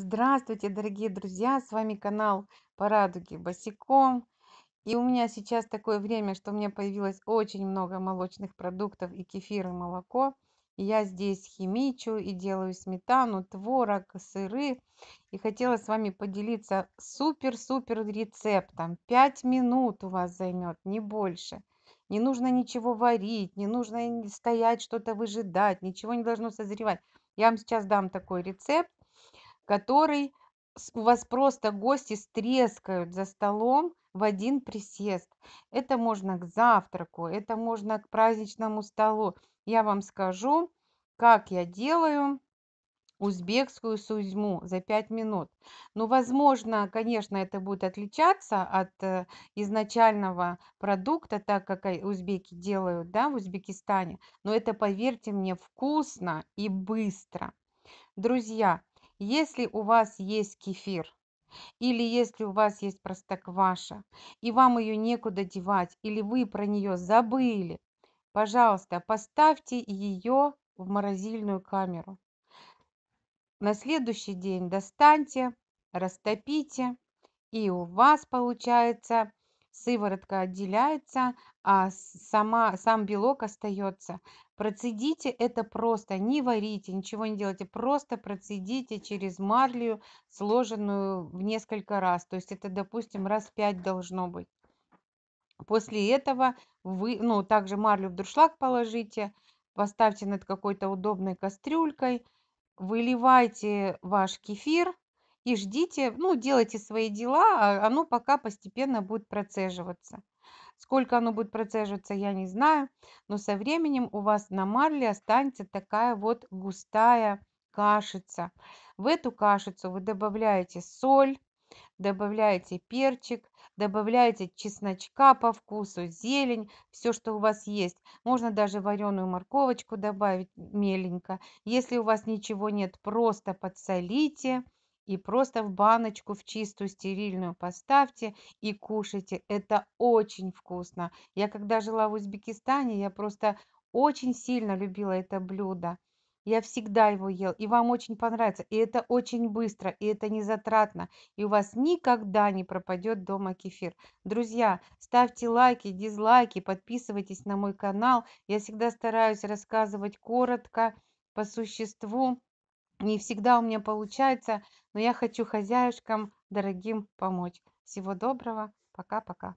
Здравствуйте, дорогие друзья! С вами канал по босиком. И у меня сейчас такое время, что у меня появилось очень много молочных продуктов и кефир и молоко. я здесь химичу и делаю сметану, творог, сыры. И хотела с вами поделиться супер-супер рецептом. Пять минут у вас займет, не больше. Не нужно ничего варить, не нужно стоять, что-то выжидать, ничего не должно созревать. Я вам сейчас дам такой рецепт который у вас просто гости стрескают за столом в один присест. Это можно к завтраку, это можно к праздничному столу. Я вам скажу, как я делаю узбекскую сузьму за 5 минут. Ну, возможно, конечно, это будет отличаться от э, изначального продукта, так как э, узбеки делают да, в Узбекистане, но это, поверьте мне, вкусно и быстро. Друзья, если у вас есть кефир, или если у вас есть простокваша, и вам ее некуда девать, или вы про нее забыли, пожалуйста, поставьте ее в морозильную камеру. На следующий день достаньте, растопите, и у вас получается сыворотка отделяется, а сама, сам белок остается. Процедите это просто, не варите, ничего не делайте, просто процедите через марлю, сложенную в несколько раз. То есть это, допустим, раз пять должно быть. После этого вы, ну, также марлю в дуршлаг положите, поставьте над какой-то удобной кастрюлькой, выливайте ваш кефир и ждите, ну, делайте свои дела, а оно пока постепенно будет процеживаться. Сколько оно будет процеживаться, я не знаю. Но со временем у вас на марле останется такая вот густая кашица. В эту кашицу вы добавляете соль, добавляете перчик, добавляете чесночка по вкусу, зелень, все, что у вас есть. Можно даже вареную морковочку добавить меленько. Если у вас ничего нет, просто подсолите и просто в баночку, в чистую стерильную поставьте и кушайте. Это очень вкусно. Я когда жила в Узбекистане, я просто очень сильно любила это блюдо. Я всегда его ел, и вам очень понравится. И это очень быстро, и это не затратно. И у вас никогда не пропадет дома кефир. Друзья, ставьте лайки, дизлайки, подписывайтесь на мой канал. Я всегда стараюсь рассказывать коротко, по существу не всегда у меня получается но я хочу хозяюшкам дорогим помочь всего доброго пока пока